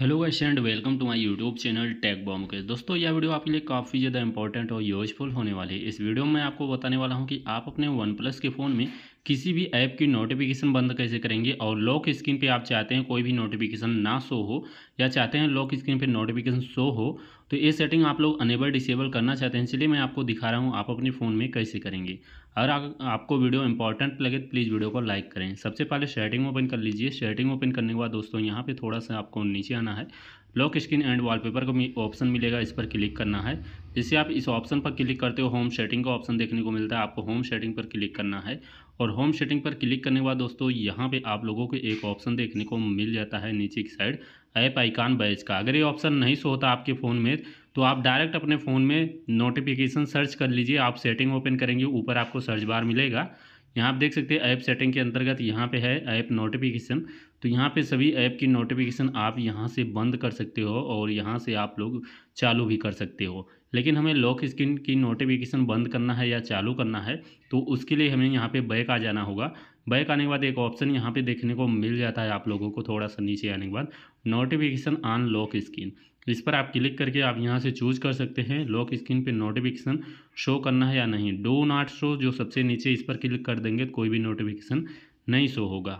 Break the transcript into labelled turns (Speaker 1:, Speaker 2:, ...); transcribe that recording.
Speaker 1: hello guys and welcome to my YouTube channel tech bomb के दोस्तों यह video आपके लिए काफ़ी ज़्यादा इंपॉर्टेंट और यूजफुल होने वाली है इस वीडियो में आपको बताने वाला हूं कि आप अपने वन प्लस के फ़ोन में किसी भी ऐप की नोटिफिकेशन बंद कैसे करेंगे और लॉक स्क्रीन पे आप चाहते हैं कोई भी नोटिफिकेशन ना शो हो या चाहते हैं लॉक स्क्रीन पे नोटिफिकेशन शो हो तो ये सेटिंग आप लोग अनेबल डिसेबल करना चाहते हैं इसलिए मैं आपको दिखा रहा हूँ आप अपने फ़ोन में कैसे करेंगे अगर आप, आपको वीडियो इंपॉर्टेंट लगे तो प्लीज़ वीडियो को लाइक करें सबसे पहले सेटिंग ओपन कर लीजिए सेटिंग ओपन करने के बाद दोस्तों यहाँ पर थोड़ा सा आपको नीचे आना है लॉक स्क्रीन एंड वॉलपेपर का ऑप्शन मिलेगा इस पर क्लिक करना है जैसे आप इस ऑप्शन पर क्लिक करते हो होम सेटिंग का ऑप्शन देखने को मिलता है आपको होम सेटिंग पर क्लिक करना है और होम सेटिंग पर क्लिक करने के बाद दोस्तों यहाँ पे आप लोगों को एक ऑप्शन देखने को मिल जाता है नीचे की साइड ऐप आइकान बैच का अगर ये ऑप्शन नहीं सो होता आपके फ़ोन में तो आप डायरेक्ट अपने फ़ोन में नोटिफिकेशन सर्च कर लीजिए आप सेटिंग ओपन करेंगे ऊपर आपको सर्च बार मिलेगा यहाँ आप देख सकते हैं ऐप सेटिंग के अंतर्गत यहाँ पे है ऐप नोटिफिकेशन तो यहाँ पे सभी ऐप की नोटिफिकेशन आप यहाँ से बंद कर सकते हो और यहाँ से आप लोग चालू भी कर सकते हो लेकिन हमें लॉक स्क्रीन की नोटिफिकेशन बंद करना है या चालू करना है तो उसके लिए हमें यहाँ पे बैक आ जाना होगा बैक आने के बाद एक ऑप्शन यहाँ पे देखने को मिल जाता है आप लोगों को थोड़ा सा नीचे आने के बाद नोटिफिकेशन ऑन लॉक स्क्रीन इस पर आप क्लिक करके आप यहाँ से चूज कर सकते हैं लॉक स्क्रीन पे नोटिफिकेशन शो करना है या नहीं डो नॉट शो जो सबसे नीचे इस पर क्लिक कर देंगे तो कोई भी नोटिफिकेशन नहीं शो होगा